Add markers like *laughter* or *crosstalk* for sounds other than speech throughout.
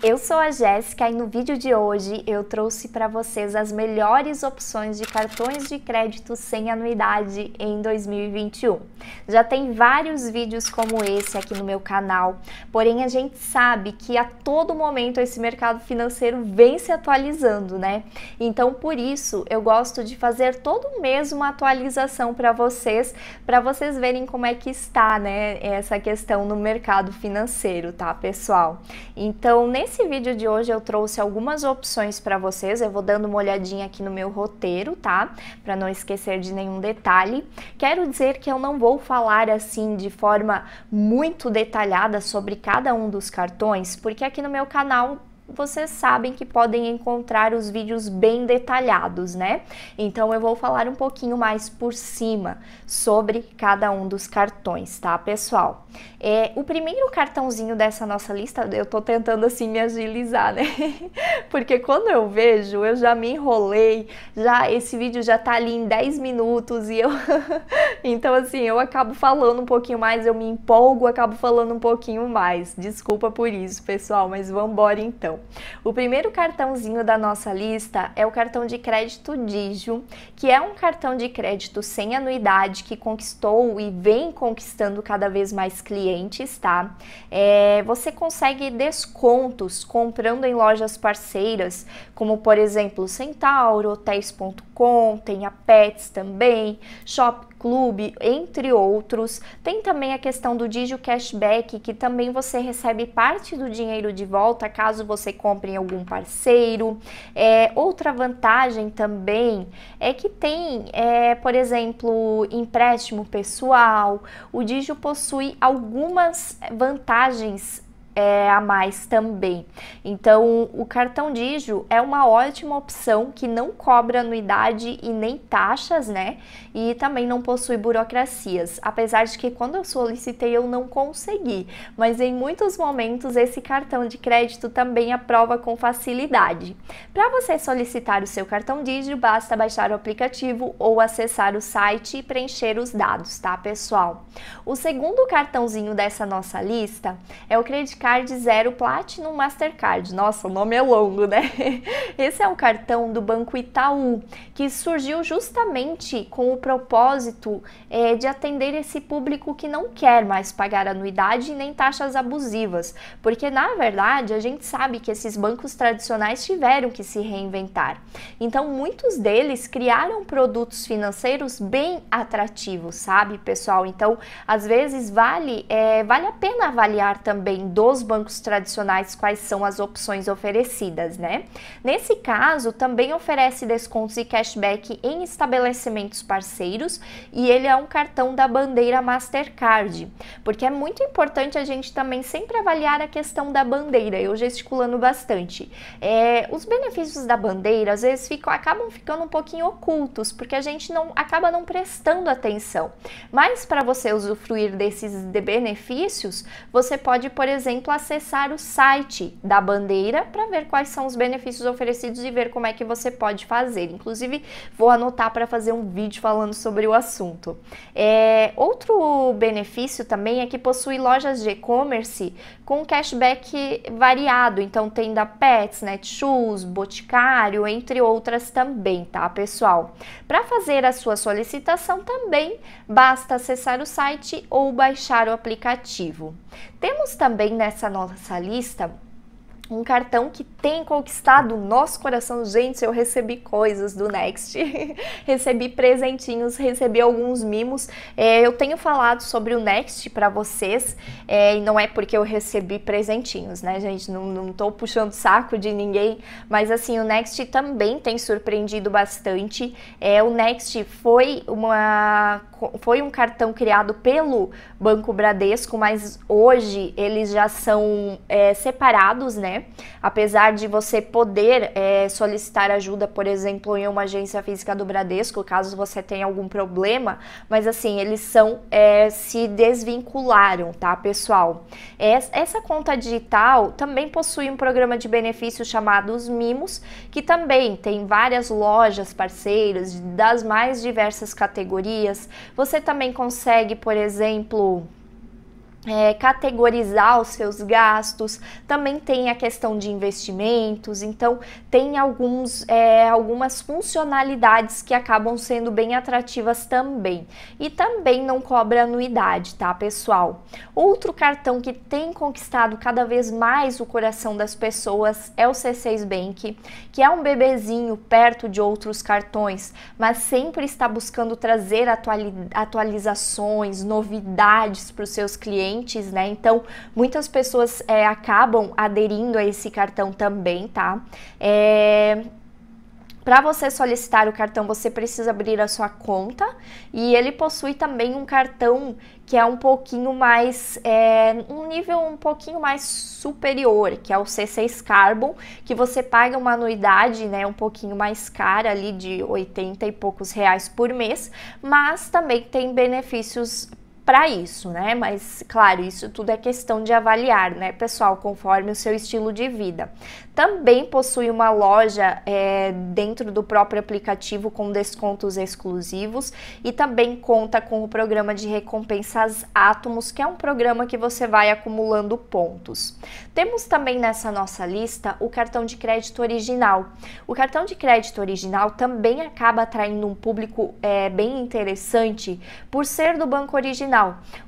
Eu sou a Jéssica e no vídeo de hoje eu trouxe para vocês as melhores opções de cartões de crédito sem anuidade em 2021. Já tem vários vídeos como esse aqui no meu canal, porém a gente sabe que a todo momento esse mercado financeiro vem se atualizando, né? Então por isso eu gosto de fazer todo mês uma atualização para vocês, para vocês verem como é que está, né, essa questão no mercado financeiro, tá, pessoal? Então, nesse Nesse vídeo de hoje eu trouxe algumas opções para vocês, eu vou dando uma olhadinha aqui no meu roteiro, tá? Para não esquecer de nenhum detalhe. Quero dizer que eu não vou falar assim de forma muito detalhada sobre cada um dos cartões, porque aqui no meu canal vocês sabem que podem encontrar os vídeos bem detalhados, né? Então eu vou falar um pouquinho mais por cima sobre cada um dos cartões, tá, pessoal? É, o primeiro cartãozinho dessa nossa lista, eu tô tentando assim me agilizar, né? *laughs* Porque quando eu vejo, eu já me enrolei, já esse vídeo já tá ali em 10 minutos e eu *laughs* Então assim, eu acabo falando um pouquinho mais, eu me empolgo, acabo falando um pouquinho mais. Desculpa por isso, pessoal, mas vamos embora então. O primeiro cartãozinho da nossa lista é o cartão de crédito Digio, que é um cartão de crédito sem anuidade que conquistou e vem conquistando cada vez mais clientes, tá? É, você consegue descontos comprando em lojas parceiras, como por exemplo Centauro, Hotéis.com, tem a Pets também, Shop Clube, entre outros. Tem também a questão do Digio Cashback, que também você recebe parte do dinheiro de volta caso você compre em algum parceiro. É, outra vantagem também é que tem, é, por exemplo, empréstimo pessoal. O Digio possui algumas vantagens é, a mais também. Então, o cartão Digio é uma ótima opção que não cobra anuidade e nem taxas, né? E também não possui burocracias. Apesar de que quando eu solicitei eu não consegui, mas em muitos momentos esse cartão de crédito também aprova com facilidade. Para você solicitar o seu cartão Digio, basta baixar o aplicativo ou acessar o site e preencher os dados, tá, pessoal? O segundo cartãozinho dessa nossa lista é o Credit Card Mastercard Zero Platinum Mastercard. Nossa, o nome é longo, né? *laughs* Esse é um cartão do Banco Itaú que surgiu justamente com o propósito é, de atender esse público que não quer mais pagar anuidade nem taxas abusivas, porque na verdade a gente sabe que esses bancos tradicionais tiveram que se reinventar. Então, muitos deles criaram produtos financeiros bem atrativos, sabe, pessoal? Então, às vezes vale, é, vale a pena avaliar também do nos bancos tradicionais quais são as opções oferecidas, né? Nesse caso, também oferece descontos e cashback em estabelecimentos parceiros e ele é um cartão da bandeira Mastercard, porque é muito importante a gente também sempre avaliar a questão da bandeira. Eu gesticulando bastante. É, os benefícios da bandeira às vezes ficam, acabam ficando um pouquinho ocultos, porque a gente não acaba não prestando atenção. Mas para você usufruir desses benefícios, você pode, por exemplo, exemplo, acessar o site da bandeira para ver quais são os benefícios oferecidos e ver como é que você pode fazer. Inclusive, vou anotar para fazer um vídeo falando sobre o assunto. É, outro benefício também é que possui lojas de e-commerce com cashback variado, então tem da Pets, Netshoes, Boticário, entre outras também, tá, pessoal? Para fazer a sua solicitação também basta acessar o site ou baixar o aplicativo. Temos também nessa nossa lista um cartão que tem conquistado o nosso coração. Gente, eu recebi coisas do Next, *laughs* recebi presentinhos, recebi alguns mimos. É, eu tenho falado sobre o Next para vocês é, e não é porque eu recebi presentinhos, né, gente? Não, não tô puxando saco de ninguém, mas assim, o Next também tem surpreendido bastante. É, o Next foi, uma, foi um cartão criado pelo Banco Bradesco, mas hoje eles já são é, separados, né? Apesar de você poder é, solicitar ajuda, por exemplo, em uma agência física do Bradesco, caso você tenha algum problema, mas assim, eles são é, se desvincularam, tá, pessoal? Essa conta digital também possui um programa de benefícios chamado Os Mimos, que também tem várias lojas parceiras das mais diversas categorias. Você também consegue, por exemplo, é, categorizar os seus gastos, também tem a questão de investimentos, então tem alguns, é, algumas funcionalidades que acabam sendo bem atrativas também. E também não cobra anuidade, tá, pessoal? Outro cartão que tem conquistado cada vez mais o coração das pessoas é o C6 Bank, que é um bebezinho perto de outros cartões, mas sempre está buscando trazer atualizações, novidades para os seus clientes clientes, né? Então, muitas pessoas é, acabam aderindo a esse cartão também, tá? É, para você solicitar o cartão, você precisa abrir a sua conta e ele possui também um cartão que é um pouquinho mais, é, um nível um pouquinho mais superior, que é o C6 Carbon, que você paga uma anuidade, né, um pouquinho mais cara ali de 80 e poucos reais por mês, mas também tem benefícios para isso, né? Mas claro, isso tudo é questão de avaliar, né, pessoal, conforme o seu estilo de vida. Também possui uma loja é, dentro do próprio aplicativo com descontos exclusivos e também conta com o programa de recompensas Átomos, que é um programa que você vai acumulando pontos. Temos também nessa nossa lista o cartão de crédito original. O cartão de crédito original também acaba atraindo um público é, bem interessante por ser do banco original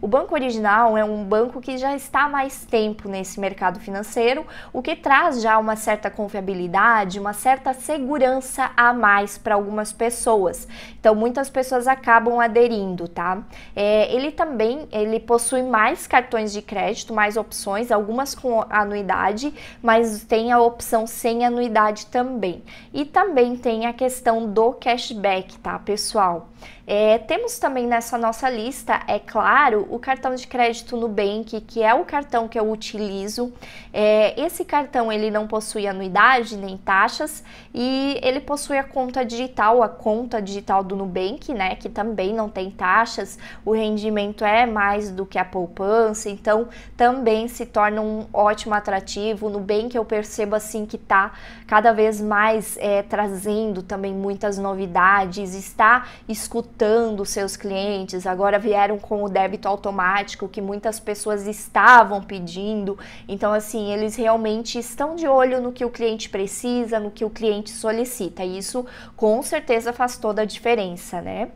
o banco original é um banco que já está há mais tempo nesse mercado financeiro, o que traz já uma certa confiabilidade, uma certa segurança a mais para algumas pessoas. Então muitas pessoas acabam aderindo, tá? É, ele também ele possui mais cartões de crédito, mais opções, algumas com anuidade, mas tem a opção sem anuidade também. E também tem a questão do cashback, tá, pessoal? É, temos também nessa nossa lista, é claro claro, o cartão de crédito Nubank, que é o cartão que eu utilizo, é, esse cartão ele não possui anuidade nem taxas e ele possui a conta digital, a conta digital do Nubank, né, que também não tem taxas, o rendimento é mais do que a poupança, então também se torna um ótimo atrativo. O Nubank eu percebo assim que está cada vez mais é, trazendo também muitas novidades, está escutando seus clientes, agora vieram com o débito automático que muitas pessoas estavam pedindo. Então, assim, eles realmente estão de olho no que o cliente precisa, no que o cliente solicita. E isso com certeza faz toda a diferença, né?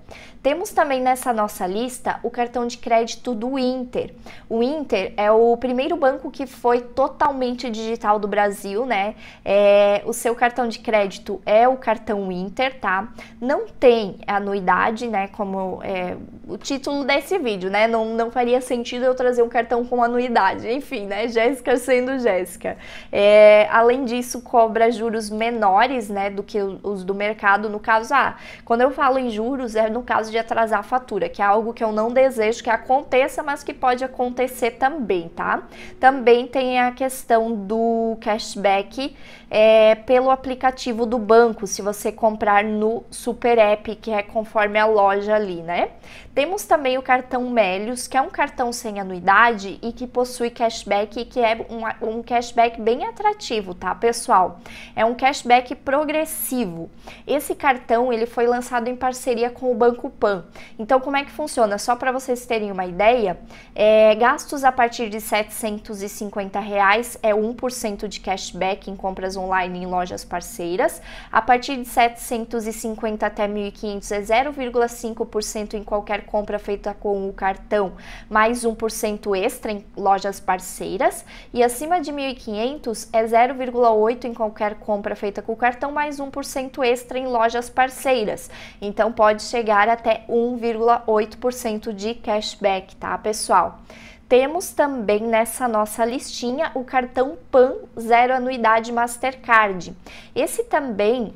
Temos também nessa nossa lista o cartão de crédito do Inter. O Inter é o primeiro banco que foi totalmente digital do Brasil, né? É, o seu cartão de crédito é o cartão Inter, tá? Não tem anuidade, né? Como é, o título desse vídeo vídeo, né? Não, não faria sentido eu trazer um cartão com anuidade. Enfim, né? Jéssica sendo Jéssica. É, além disso, cobra juros menores, né? Do que os do mercado. No caso, ah, quando eu falo em juros, é no caso de atrasar a fatura, que é algo que eu não desejo que aconteça, mas que pode acontecer também, tá? Também tem a questão do cashback é, pelo aplicativo do banco, se você comprar no Super App, que é conforme a loja ali, né? Temos também o cartão cartão Melios, que é um cartão sem anuidade e que possui cashback e que é um, um cashback bem atrativo, tá, pessoal? É um cashback progressivo. Esse cartão ele foi lançado em parceria com o Banco Pan. Então, como é que funciona? Só para vocês terem uma ideia, é, gastos a partir de 750 reais é 1% de cashback em compras online em lojas parceiras. A partir de 750 até 1.500 é 0,5% em qualquer compra feita com o cartão, mais 1% extra em lojas parceiras e acima de 1.500 é 0,8 em qualquer compra feita com o cartão, mais 1% extra em lojas parceiras. Então pode chegar até 1,8% de cashback, tá, pessoal? Temos também nessa nossa listinha o cartão PAN Zero Anuidade Mastercard. Esse também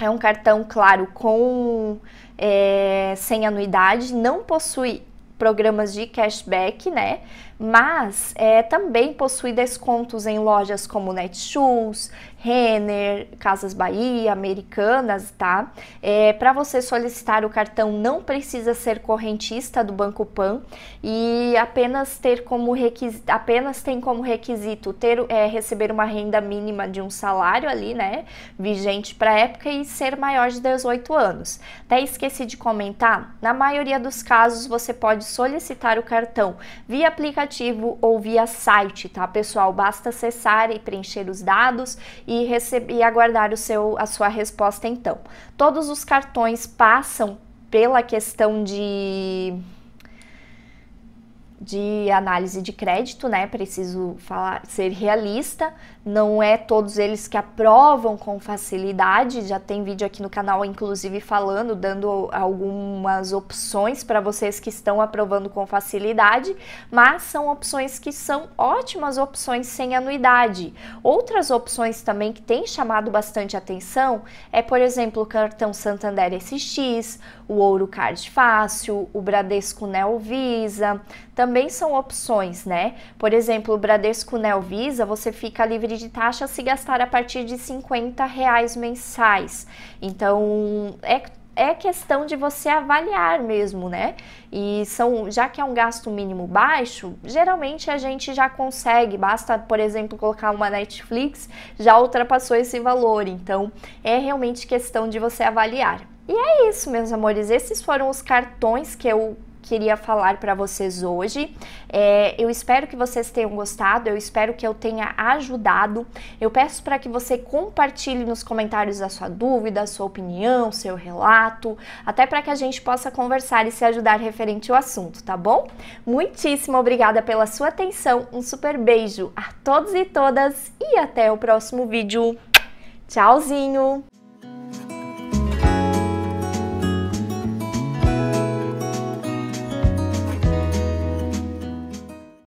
é um cartão, claro, com é, sem anuidade, não possui programas de cashback, né? mas é, também possui descontos em lojas como Netshoes, Renner, Casas Bahia, Americanas, tá? É, Para você solicitar o cartão não precisa ser correntista do Banco Pan e apenas ter como requisito, apenas tem como requisito ter é, receber uma renda mínima de um salário ali, né? Vigente para época e ser maior de 18 anos. Até esqueci de comentar, na maioria dos casos você pode solicitar o cartão via aplicativo aplicativo ou via site, tá, pessoal? Basta acessar e preencher os dados e, receber, e aguardar o seu, a sua resposta, então. Todos os cartões passam pela questão de de análise de crédito, né? Preciso falar, ser realista. Não é todos eles que aprovam com facilidade. Já tem vídeo aqui no canal, inclusive falando, dando algumas opções para vocês que estão aprovando com facilidade, mas são opções que são ótimas opções sem anuidade. Outras opções também que têm chamado bastante atenção é, por exemplo, o cartão Santander SX, o Ouro Card Fácil, o Bradesco Neo Visa, também também são opções, né? Por exemplo, o Bradesco Neo Visa, você fica livre de taxa se gastar a partir de 50 reais mensais. Então, é é questão de você avaliar mesmo, né? E são, já que é um gasto mínimo baixo, geralmente a gente já consegue, basta, por exemplo, colocar uma Netflix, já ultrapassou esse valor. Então, é realmente questão de você avaliar. E é isso, meus amores. Esses foram os cartões que eu queria falar para vocês hoje. É, eu espero que vocês tenham gostado, eu espero que eu tenha ajudado. Eu peço para que você compartilhe nos comentários a sua dúvida, a sua opinião, seu relato, até para que a gente possa conversar e se ajudar referente ao assunto, tá bom? Muitíssimo obrigada pela sua atenção, um super beijo a todos e todas e até o próximo vídeo. Tchauzinho!